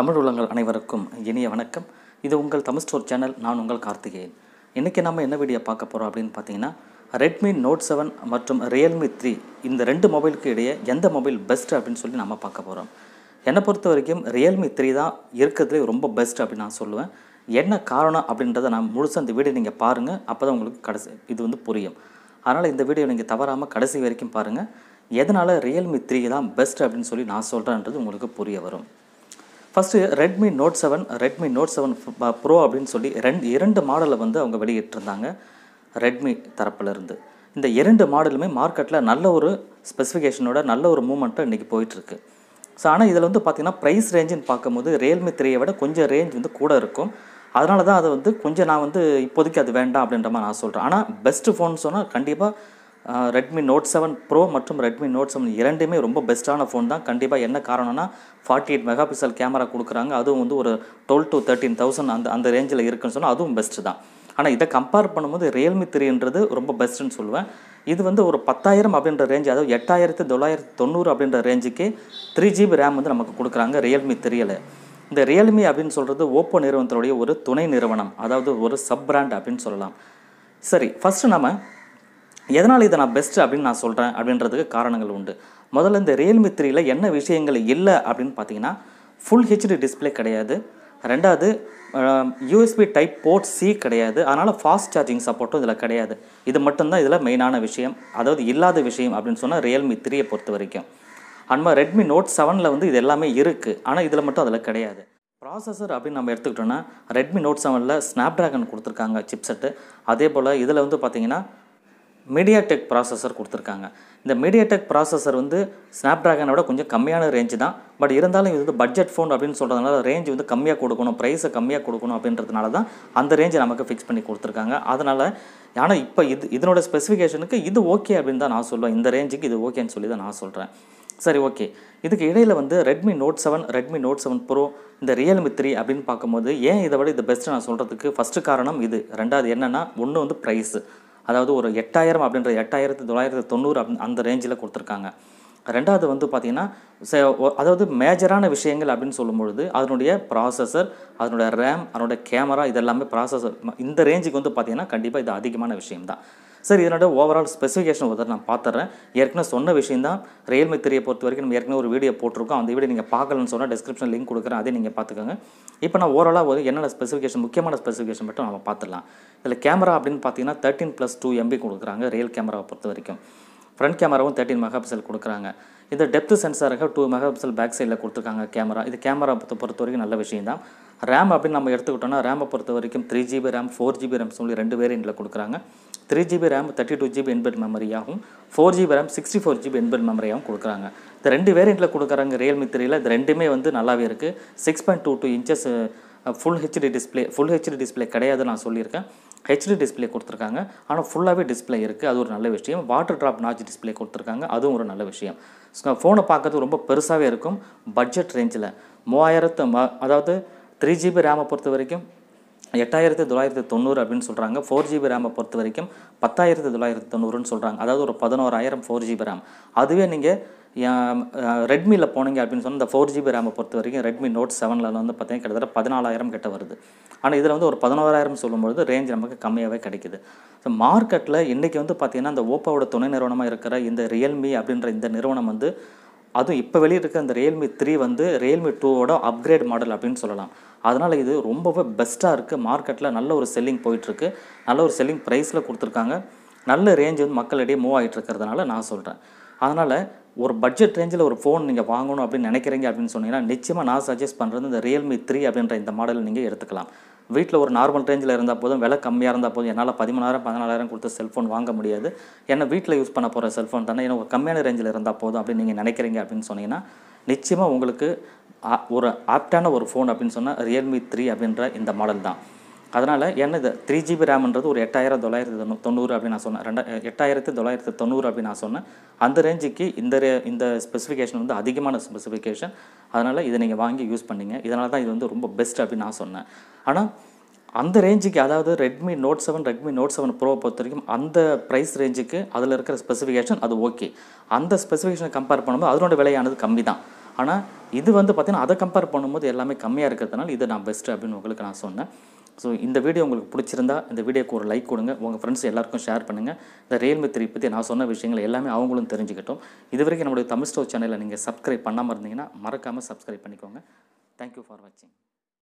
தமிழ் உள்ளங்கள் அனைவருக்கும் இனிய வணக்கம் இது உங்கள் தமிழ் ஸ்டோர் சேனல் நான் உங்கள் கார்த்திகேயன் இன்றைக்கி நம்ம என்ன வீடியோ பார்க்க போகிறோம் அப்படின்னு பார்த்தீங்கன்னா ரெட்மி நோட் செவன் மற்றும் ரியல்மி த்ரீ இந்த ரெண்டு மொபைலுக்கு இடையே எந்த மொபைல் பெஸ்ட் அப்படின்னு சொல்லி நம்ம பார்க்க போகிறோம் என்னை பொறுத்த வரைக்கும் ரியல்மி த்ரீ தான் இருக்கிறதுலே ரொம்ப பெஸ்ட் அப்படின்னு நான் சொல்லுவேன் என்ன காரணம் அப்படின்றத நான் முழுசாக அந்த வீடியோ நீங்கள் பாருங்கள் அப்போ தான் உங்களுக்கு கடைசி இது வந்து புரியும் அதனால் இந்த வீடியோ நீங்கள் தவறாமல் கடைசி வரைக்கும் பாருங்கள் எதனால் ரியல்மி த்ரீ தான் பெஸ்ட் அப்படின்னு சொல்லி நான் சொல்கிறேன்றது உங்களுக்கு புரிய வரும் first Redmi note seven Redmi note seven Pro அப்படின்னு சொல்லி ரெண்டு இரண்டு மாடலை வந்து அவங்க வெளியிட்டிருந்தாங்க ரெட்மி தரப்புலேருந்து இந்த இரண்டு மாடலுமே மார்க்கெட்டில் நல்ல ஒரு ஸ்பெசிஃபிகேஷனோட நல்ல ஒரு மூமெண்ட்டாக இன்றைக்கி போயிட்டுருக்கு ஸோ ஆனால் இதில் வந்து பார்த்திங்கன்னா ப்ரைஸ் ரேஞ்சுன்னு பார்க்கும்போது ரியல்மி த்ரீயை விட கொஞ்சம் ரேஞ்ச் வந்து கூட இருக்கும் அதனால தான் அதை வந்து கொஞ்சம் நான் வந்து இப்போதைக்கு அது வேண்டாம் அப்படின்ற மாதிரி நான் சொல்கிறேன் ஆனால் பெஸ்ட்டு ஃபோன் சொன்னால் கண்டிப்பாக ரெட்மி நோட் செவன் ப்ரோ மற்றும் ரெட்மி நோட் செவன் இரண்டுமே ரொம்ப பெஸ்ட்டான ஃபோன் தான் கண்டிப்பாக என்ன காரணம்னா forty eight mega pixel camera கொடுக்குறாங்க அதுவும் வந்து ஒரு டுவெல் டு தேர்ட்டீன் தௌசண்ட் அந்த அந்த ரேஞ்சில் இருக்குன்னு சொன்னால் அதுவும் பெஸ்ட்டு தான் ஆனால் இதை கம்பேர் பண்ணும்போது ரியல்மி த்ரீன்றது ரொம்ப பெஸ்ட்டுன்னு சொல்லுவேன் இது வந்து ஒரு பத்தாயிரம் அப்படின்ற ரேஞ்ச் அதாவது எட்டாயிரத்து தொள்ளாயிரத்து தொண்ணூறு அப்படின்ற ரேஞ்சுக்கு த்ரீ ஜிபி ரேம் வந்து நமக்கு கொடுக்குறாங்க ரியல்மி த்ரீயில் இந்த ரியல்மி அப்படின்னு சொல்கிறது ஓப்போ நிறுவனத்தினுடைய ஒரு துணை நிறுவனம் அதாவது ஒரு சப் பிராண்ட் அப்படின்னு சொல்லலாம் சரி ஃபஸ்ட்டு நம்ம எதனால் இதை நான் பெஸ்ட்டு அப்படின்னு நான் சொல்கிறேன் அப்படின்றதுக்கு காரணங்கள் உண்டு முதல்ல இந்த ரியல்மி த்ரீயில் என்ன விஷயங்கள் இல்லை அப்படின்னு பார்த்தீங்கன்னா ஃபுல் ஹெச்டி டிஸ்பிளே கிடையாது ரெண்டாவது யூஎஸ்பி டைப் போர்ட் சி கிடையாது அதனால் ஃபாஸ்ட் சார்ஜிங் சப்போர்ட்டும் இதில் கிடையாது இது மட்டும்தான் இதில் மெயினான விஷயம் அதாவது இல்லாத விஷயம் அப்படின்னு சொன்னால் ரியல்மி த்ரீயை பொறுத்த வரைக்கும் அன்மா ரெட்மி நோட் செவனில் வந்து இது எல்லாமே இருக்குது ஆனால் இதில் மட்டும் அதில் கிடையாது ப்ராசஸர் அப்படின்னு நம்ம எடுத்துக்கிட்டோன்னா ரெட்மி நோட் செவனில் ஸ்னாப் ட்ராகன் கொடுத்துருக்காங்க சிப்செட்டு அதே போல் இதில் வந்து பார்த்திங்கன்னா மீடியா டெக் ப்ராசஸர் கொடுத்துருக்காங்க இந்த மீடியா டெக் ப்ராசஸர் வந்து ஸ்னாப்ட்ராகனோட கொஞ்சம் கம்மியான ரேஞ்சு தான் பட் இருந்தாலும் இது வந்து பட்ஜெட் ஃபோன் அப்படின்னு சொல்கிறதுனால ரேஞ்ச் வந்து கம்மியாக கொடுக்கணும் ப்ரைஸை கம்மியாக கொடுக்கணும் அப்படின்றதுனால தான் அந்த ரேஞ்சை நமக்கு ஃபிக்ஸ் பண்ணி கொடுத்துருக்காங்க அதனால் ஆனால் இப்போ இது இதனோட ஸ்பெசிஃபிகேஷனுக்கு இது ஓகே அப்படின்னு தான் நான் சொல்லுவேன் இந்த ரேஞ்சுக்கு இது ஓகேன்னு சொல்லி தான் நான் சொல்கிறேன் சரி ஓகே இதுக்கு இடையில் வந்து Redmi note seven Redmi note seven Pro இந்த ரியல்மி த்ரீ அப்படின்னு பார்க்கும்போது ஏன் இதை விட இது பெஸ்ட்டு நான் சொல்கிறதுக்கு ஃபஸ்ட்டு காரணம் இது ரெண்டாவது என்னென்னா ஒன்று வந்து ப்ரைஸு அதாவது ஒரு எட்டாயிரம் அப்படின்ற எட்டாயிரத்து தொள்ளாயிரத்து தொண்ணூறு அப்படி அந்த ரேஞ்சில் கொடுத்துருக்காங்க ரெண்டாவது வந்து பார்த்திங்கன்னா அதாவது மேஜரான விஷயங்கள் அப்படின்னு சொல்லும்பொழுது அதனுடைய ப்ராசஸர் அதனுடைய ரேம் அதனுடைய கேமரா இதெல்லாமே ப்ராசஸர் இந்த ரேஞ்சுக்கு வந்து பார்த்திங்கன்னா கண்டிப்பாக இது அதிகமான விஷயம் தான் சார் இதனோட ஓவரால் ஸ்பெசிஃபிகேஷன் ஒருத்தர் நான் பார்த்துறேன் ஏற்கனவே சொன்ன விஷயம் தான் ரியல்மி த்ரீயை பொறுத்த வரைக்கும் நம்ம ஏற்கனவே ஒரு வீடியோ போட்டிருக்கோம் அந்த வீடியோ நீங்கள் பார்க்கலன்னு சொன்னால் டிஸ்கிரிப்ஷன் லிங்க் கொடுக்குறேன் அதே நீங்கள் பார்த்துக்கோங்க இப்போ நான் ஓவரலாக ஒரு என்னென்ன ஸ்பெசிஃபிகேஷன் முக்கியமான ஸ்பெசிஃபிகேஷன் மட்டும் நம்ம பார்த்துடலாம் இதில் கேமரா அப்படின்னு பார்த்தீங்கன்னா தேர்ட்டின் ப்ளஸ் டூ எம்பி கொடுக்குறாங்க ரியல் கேமராவை பொறுத்த வரைக்கும் ஃப்ரண்ட் கேமராவும் தேர்ட்டின் மெகா பிக்சல் கொடுக்குறாங்க இந்த டெப்த்து சென்சாராக டூ மெகா பிக்சல் பேக் சைடில் கொடுத்துருக்காங்க கேமரா இது கேமரா பொறுத்த வரைக்கும் நல்ல விஷயம் தான் ரேம் அப்படின்னு நம்ம எடுத்துக்கிட்டோம்னா ரேமை பொறுத்த வரைக்கும் three GB RAM four GB RAM சொல்லி ரெண்டு வேரியண்ட்டில் கொடுக்குறாங்க three GB RAM thirty two GB என்பட் மெமரியாகவும் four GB RAM sixty four GB என்பட் மெமரியாகவும் கொடுக்குறாங்க இந்த ரெண்டு வேரியண்ட்டில் கொடுக்குறாங்க ரியல்மி த்ரீயில் இது ரெண்டுமே வந்து நல்லாவே இருக்குது six point two two inches full HD display full HD display கிடையாது நான் சொல்லியிருக்கேன் ஹெச்டி டிஸ்பிளே கொடுத்துருக்காங்க ஆனால் ஃபுல்லாகவே டிஸ்பிளே இருக்குது அது ஒரு நல்ல விஷயம் வாட்டர் ட்ராப் நாஜ் டிஸ்பிளே கொடுத்துருக்காங்க அதுவும் ஒரு நல்ல விஷயம் ஃபோனை பார்க்கறது ரொம்ப பெருசாகவே இருக்கும் பட்ஜெட் ரேஞ்சில் மூவாயிரத்து அதாவது த்ரீ ஜிபி ரேமை பொறுத்த வரைக்கும் எட்டாயிரத்து தொள்ளாயிரத்து தொண்ணூறு அப்படின்னு சொல்கிறாங்க ஃபோர் ஜிபி ரேமை பொறுத்த வரைக்கும் பத்தாயிரத்து தொள்ளாயிரத்து தொண்ணூறுன்னு சொல்கிறாங்க அதாவது ஒரு பதினோராயிரம் ஃபோர் ஜிபி ரேம் அதுவே நீங்கள் ரெட்மியில் போனீங்க அப்படின்னு சொன்னால் இந்த ஃபோர் ஜிபி ரேமை பொறுத்த வரைக்கும் ரெட்மி நோட் செவனில் வந்து பார்த்திங்கன்னா கிட்டத்தட்ட பதினாலாயிரம் கிட்ட வருது ஆனால் இதில் வந்து ஒரு பதினோராயிரம் சொல்லும்பொழுது ரேஞ்ச் நமக்கு கம்மியாகவே கிடைக்குது ஸோ மார்க்கெட்டில் இன்றைக்கி வந்து பார்த்திங்கன்னா இந்த ஓப்போவோட துணை நிறுவனமாக இருக்கிற இந்த ரியல்மி அப்படின்ற இந்த நிறுவனம் வந்து அதுவும் இப்போ இருக்க அந்த ரியல்மி த்ரீ வந்து ரியல்மி டூவோட அப்கிரேட் மாடல் அப்படின்னு சொல்லலாம் அதனால் இது ரொம்பவே பெஸ்ட்டாக இருக்குது மார்க்கெட்டில் நல்ல ஒரு செல்லிங் போயிட்டுருக்கு நல்ல ஒரு செல்லிங் ப்ரைஸில் கொடுத்துருக்காங்க நல்ல ரேஞ்ச் வந்து மக்களிடையே மூவ் ஆகிட்டு இருக்கிறதுனால நான் சொல்கிறேன் அதனால் ஒரு பட்ஜெட் ரேஞ்சில் ஒரு ஃபோன் நீங்கள் வாங்கணும் அப்படின்னு நினைக்கிறீங்க அப்படின்னு சொன்னீங்கன்னா நிச்சயமாக நான் சஜஸ்ட் பண்ணுறது இந்த ரியல்மி த்ரீ அப்படின்ற இந்த மாடல் நீங்கள் எடுத்துக்கலாம் வீட்டில் ஒரு நார்மல் ரேஞ்சில் இருந்தால் போதும் விலை கம்மியாக இருந்தால் போதும் என்னால் பதிமூணாயிரம் பதினாலாயிரம் கொடுத்து செல்ஃபோன் வாங்க முடியாது ஏன்னா வீட்டில் யூஸ் பண்ண போகிற செல்ஃபோன் தானே ஏன்னா ஒரு கம்மியான ரேஞ்சில் இருந்தால் போதும் அப்படின்னு நீங்கள் நினைக்கிறீங்க அப்படின்னு சொன்னீங்கன்னா நிச்சயமாக உங்களுக்கு ஒரு ஆப்டான ஒரு ஃபோன் அப்படின்னு சொன்னால் ரியல்மி த்ரீ அப்படின்ற இந்த மாடல் தான் அதனால் என்ன இது த்ரீ ஜிபி ரேம்ன்றது ஒரு எட்டாயிரம் தொள்ளாயிரத்து தொண்ணூறு அப்படின்னு நான் சொன்னேன் ரெண்டா எட்டாயிரத்து தொள்ளாயிரத்து தொண்ணூறு அப்படின்னு நான் சொன்னேன் அந்த ரேஞ்சுக்கு இந்த ரே இந்த ஸ்பெசிஃபிகேஷன் வந்து அதிகமான ஸ்பெசிஃபிகேஷன் அதனால் இதை நீங்கள் வாங்கி யூஸ் பண்ணிங்க இதனால தான் இது வந்து ரொம்ப பெஸ்ட் அப்படின்னு நான் சொன்னேன் ஆனால் அந்த ரேஞ்சுக்கு அதாவது Redmi note seven Redmi note seven pro பொறுத்த வரைக்கும் அந்த ப்ரைஸ் ரேஞ்சுக்கு அதில் இருக்கிற ஸ்பெசிஃபிகேஷன் அது ஓகே அந்த ஸ்பெசிஃபிகேஷனை கம்பேர் பண்ணும்போது அதனோட விலையானது கம்மி தான் ஆனால் இது வந்து பார்த்திங்கன்னா அதை கம்பேர் பண்ணும்போது எல்லாமே கம்மியாக இருக்கிறதுனால இது நான் பெஸ்ட்டு அப்படின்னு உங்களுக்கு நான் சொன்னேன் ஸோ இந்த வீடியோ உங்களுக்கு பிடிச்சிருந்தா இந்த வீடியோக்கு ஒரு லைக் கொடுங்க உங்கள் ஃப்ரெண்ட்ஸ் எல்லாருக்கும் ஷேர் பண்ணுங்கள் இந்த ரியல்மி த்ரீ பற்றி நான் சொன்ன விஷயங்கள் எல்லாமே அவங்களும் தெரிஞ்சுக்கிட்டோம் இது வரைக்கும் நம்மளுடைய தமிழ் ஸ்டோர் சேனலை நீங்கள் சப்ஸ்கிரைப் பண்ணாமல் இருந்தீங்கன்னா மறக்காமல் சப்ஸ்கிரைப் பண்ணிக்கோங்க தேங்க்யூ ஃபார் வாட்சிங்